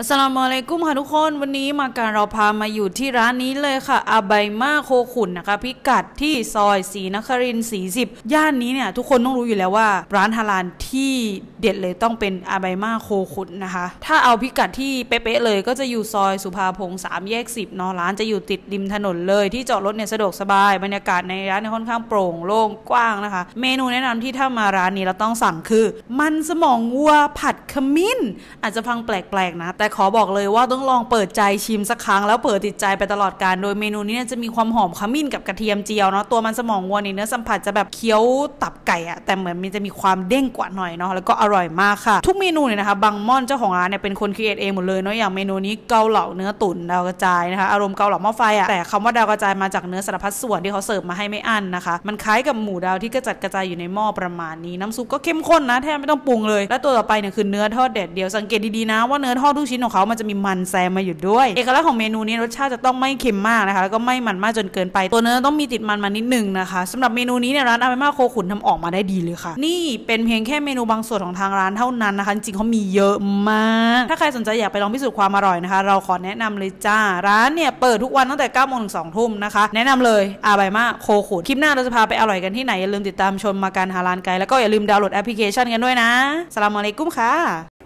อัสลามุอะลัยกุมค่ะทุกคนวันนี้มาการเราพามาอยู่ที่ร้านนี้เลยค่ะ อาบายมาโคขุนนะคะ พิกัดที่ซอยสีนครินสีสิบย่านนี้เนี่ย ทุกคนต้องรู้อยู่แล้วว่า ร้านฮาลาลที่เด็ดเลยต้องเป็นอาบายมาโคขุนนะคะ ถ้าเอาพิกัดที่เป๊ะเลยก็จะอยู่ซอยสุภาพงษ์สามแยกสิบเนาะร้านจะอยู่ติดริมถนนเลย ที่จอดรถเนี่ยสะดวกสบายบรรยากาศในร้านเนี่ยค่อนข้างโปร่งโล่งกว้างนะคะ เมนูแนะนำที่ถ้ามาร้านนี้เราต้องสั่งคือ มันสมองวัวผัดขมิ้น อาจจะฟังแปลกๆนะแต่ขอบอกเลยว่าต้องลองเปิดใจชิมสักครั้ง แล้วเปิดติดใจไปตลอดการ โดยเมนูนี้จะมีความหอมขมิ้นกับกระเทียมเจียวเนาะตัวมันสมองวัวนี่เนื้อสัมผัสจะแบบเคี้ยวตับไก่อะแต่เหมือนมันจะมีความเด้งกว่าหน่อยเนาะแล้วก็อร่อยมากค่ะ ทุกเมนูเนี่ยนะคะ บางม่อนเจ้าของร้านเนี่ยเป็นคนคิดเองหมดเลยเนาะอย่างเมนูนี้เกาเหลาเนื้อตุ๋นดาวกระจายนะคะอารมณ์เกาเหลาหม้อไฟอะแต่คำว่าดาวกระจายมาจากเนื้อสารพัดส่วนที่เขาเสิร์ฟมาให้ไม่อั้นนะคะมันคล้ายกับหมูดาวที่กระจัดกระจายอยู่ในหม้อประมาณนี้ น้ำซุปก็เข้มข้นนะแทบไม่ต้องปรุงเลยและตัวต่อไปเนี่ยคือเนื้อทอดเด็ดเดียวสังเกตดีๆนะว่าเนื้อทอดทุกชิ้นนของเขามันจะมีมันแซมมาอยู่ด้วย เอกลักษณ์ของเมนูนี้รสชาติจะต้องไม่เค็มมากนะคะแล้วก็ไม่มันมากจนเกินไปตัวเนื้อต้องมีติดมันมานิดนึงนะคะ สำหรับเมนูนี้เนี่ยร้านอาเมมาโคขุนทำออกมาได้ดีเลยค่ะ นี่เป็นเพียงแค่เมนูบางส่วนของทางร้านเท่านั้นนะคะ จริงเขามีเยอะมาก ถ้าใครสนใจอยากไปลองพิสูจน์ความอร่อยนะคะ เราขอแนะนำเลยจ้าร้านเนี่ยเปิดทุกวันตั้งแต่9ก้าโมงถึงสองทุ่มนะคะแนะนำเลยอาบายมาโคขุนคลิปหน้าเราจะพาไปอร่อยกันที่ไหนอย่าลืมติดตามชมมาการหาร้านไกลแล้วก็อย่าลืมดาวน์โหลดแอปพลิเคชันกันด้วยนะสลามอะลัยกุ้มค่ะ